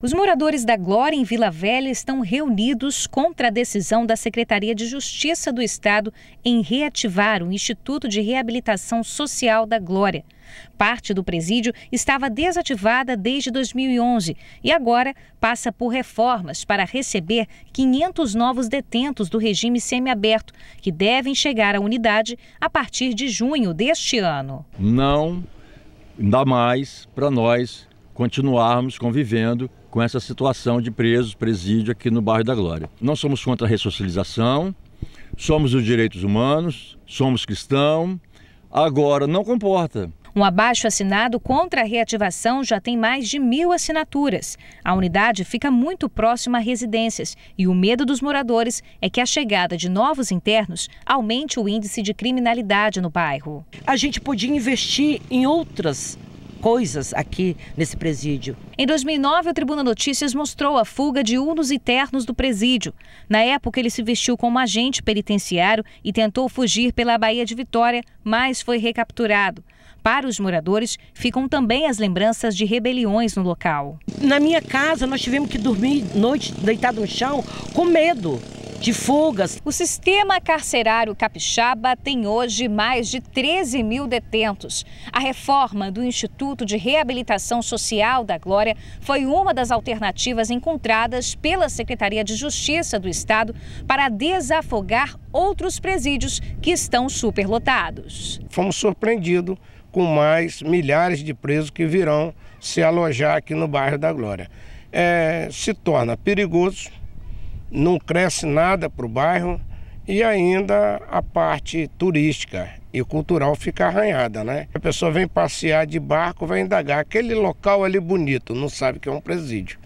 Os moradores da Glória em Vila Velha estão reunidos contra a decisão da Secretaria de Justiça do Estado em reativar o Instituto de Reabilitação Social da Glória. Parte do presídio estava desativada desde 2011 e agora passa por reformas para receber 500 novos detentos do regime semiaberto, que devem chegar à unidade a partir de junho deste ano. Não dá mais para nós continuarmos convivendo com essa situação de presos, presídio aqui no bairro da Glória. Não somos contra a ressocialização, somos os direitos humanos, somos cristão, agora não comporta. Um abaixo assinado contra a reativação já tem mais de mil assinaturas. A unidade fica muito próxima a residências e o medo dos moradores é que a chegada de novos internos aumente o índice de criminalidade no bairro. A gente podia investir em outras coisas aqui nesse presídio. Em 2009, a Tribuna Notícias mostrou a fuga de um dos eternos do presídio. Na época, ele se vestiu como agente penitenciário e tentou fugir pela Baía de Vitória, mas foi recapturado. Para os moradores, ficam também as lembranças de rebeliões no local. Na minha casa, nós tivemos que dormir noite deitado no chão com medo de fugas. O sistema carcerário capixaba tem hoje mais de 13 mil detentos. A reforma do Instituto de Reabilitação Social da Glória foi uma das alternativas encontradas pela Secretaria de Justiça do Estado para desafogar outros presídios que estão superlotados. Fomos surpreendidos com mais milhares de presos que virão se alojar aqui no bairro da Glória. É, se torna perigoso não cresce nada para o bairro e ainda a parte turística e cultural fica arranhada, né? A pessoa vem passear de barco, vai indagar aquele local ali bonito, não sabe que é um presídio.